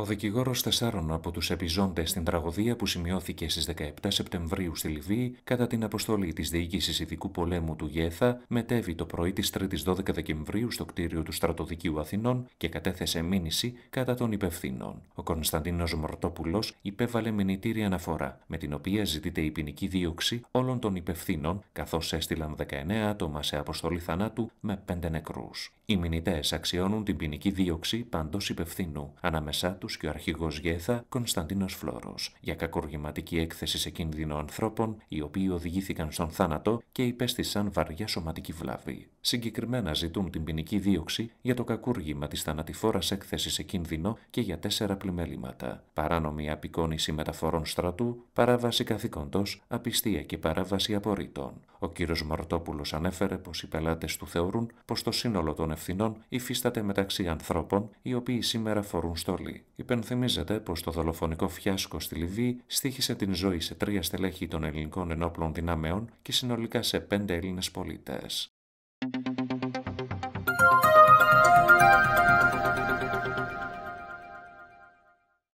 Ο δικηγόρος τεσσάρων από τους επιζώντες στην τραγωδία που σημειώθηκε στις 17 Σεπτεμβρίου στη Λιβύη κατά την αποστολή της διοίκησης ειδικού πολέμου του ΓΕΘΑ μετέβη το πρωί της 3η 12 Δεκεμβρίου στο κτίριο του Στρατοδικείου Αθηνών και κατέθεσε μήνυση κατά των υπευθύνων. Ο Κωνσταντίνος Μορτόπουλος υπέβαλε μηνυτήρια αναφορά, με την οποία ζητείται η ποινική δίωξη όλων των υπευθύνων, καθώς έστειλαν 19 άτομα σε αποστολή θανάτου με 5 νεκρούς. Οι μηνυτές αξιώνουν την ποινική δίωξη παντό υπευθύνου, ανάμεσά τους και ο αρχηγός Γέθα Κωνσταντίνος Φλόρο, για κακοργηματική έκθεση σε κίνδυνο ανθρώπων, οι οποίοι οδηγήθηκαν στον θάνατο και υπέστησαν βαριά σωματική βλάβη. Συγκεκριμένα ζητούν την ποινική δίωξη για το κακούργημα της θανατηφόρας έκθεσης σε κίνδυνο και για τέσσερα πλημέληματα. Παράνομη απεικόνηση μεταφορών στρατού, παράβαση καθήκοντο, απιστία και παράβαση απορρίτων. Ο κύριος Μαρτόπουλος ανέφερε πως οι πελάτες του θεωρούν πως το σύνολο των ευθυνών υφίσταται μεταξύ ανθρώπων οι οποίοι σήμερα φορούν στολή. Υπενθυμίζεται πως το δολοφονικό φιάσκο στη Λιβύη στήχησε την ζωή σε τρία στελέχη των ελληνικών ενόπλων δυνάμεων και συνολικά σε πέντε Έλληνες πολίτες.